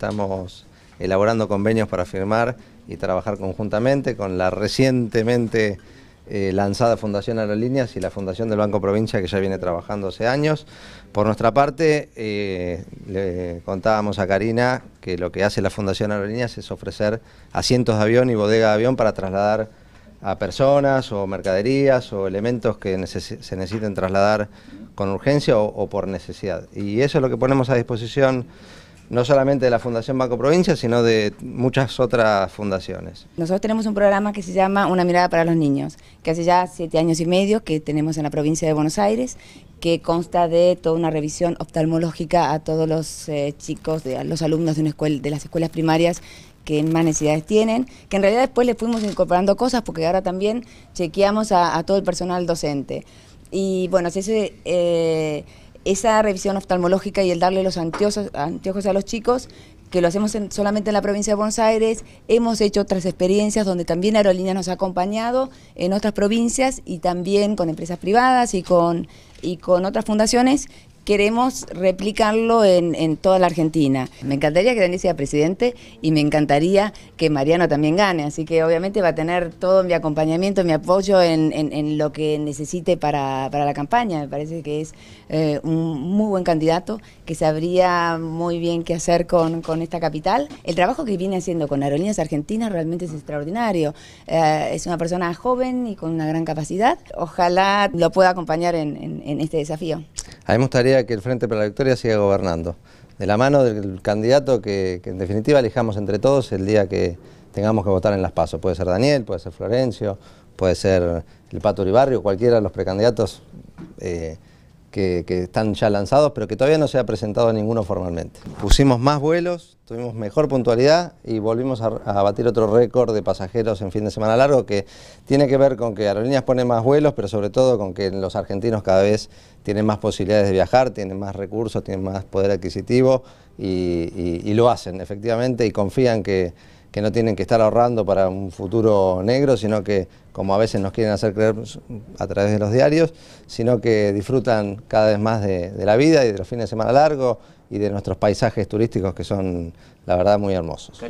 estamos elaborando convenios para firmar y trabajar conjuntamente con la recientemente eh, lanzada Fundación Aerolíneas y la Fundación del Banco Provincia que ya viene trabajando hace años. Por nuestra parte, eh, le contábamos a Karina que lo que hace la Fundación Aerolíneas es ofrecer asientos de avión y bodega de avión para trasladar a personas o mercaderías o elementos que se necesiten trasladar con urgencia o por necesidad. Y eso es lo que ponemos a disposición no solamente de la Fundación Banco Provincia, sino de muchas otras fundaciones. Nosotros tenemos un programa que se llama Una mirada para los niños, que hace ya siete años y medio que tenemos en la provincia de Buenos Aires, que consta de toda una revisión oftalmológica a todos los eh, chicos, de, a los alumnos de, las escuelas primarias que más necesidades tienen, que en realidad después le fuimos incorporando cosas porque ahora también chequeamos a, todo el personal docente. Y bueno, ese esa revisión oftalmológica y el darle los anteojos, a los chicos, que lo hacemos solamente en la provincia de Buenos Aires, hemos hecho otras experiencias donde también Aerolíneas nos ha acompañado en otras provincias y también con empresas privadas y con, y con otras fundaciones queremos replicarlo en, en, toda la Argentina. Me encantaría que Daniel sea presidente y me encantaría que Mariano también gane, así que obviamente va a tener todo mi acompañamiento, mi apoyo en, lo que necesite para, la campaña. Me parece que es eh, un muy buen candidato que sabría muy bien qué hacer con, esta capital. El trabajo que viene haciendo con Aerolíneas Argentinas realmente es extraordinario. Eh, es una persona joven y con una gran capacidad. Ojalá lo pueda acompañar en este desafío. A mí me gustaría que el Frente para la Victoria siga gobernando, de la mano del candidato que, en definitiva elijamos entre todos el día que tengamos que votar en las pasos. Puede ser Daniel, puede ser Florencio, puede ser el Pato Uribarrio, cualquiera de los precandidatos. Eh, que, están ya lanzados, pero que todavía no se ha presentado ninguno formalmente. Pusimos más vuelos, tuvimos mejor puntualidad y volvimos a, batir otro récord de pasajeros en fin de semana largo que tiene que ver con que Aerolíneas pone más vuelos, pero sobre todo con que los argentinos cada vez tienen más posibilidades de viajar, tienen más recursos, tienen más poder adquisitivo y lo hacen efectivamente y confían que que no tienen que estar ahorrando para un futuro negro, sino que, como a veces nos quieren hacer creer a través de los diarios, sino que disfrutan cada vez más de, la vida y de los fines de semana largos y de nuestros paisajes turísticos que son, la verdad, muy hermosos.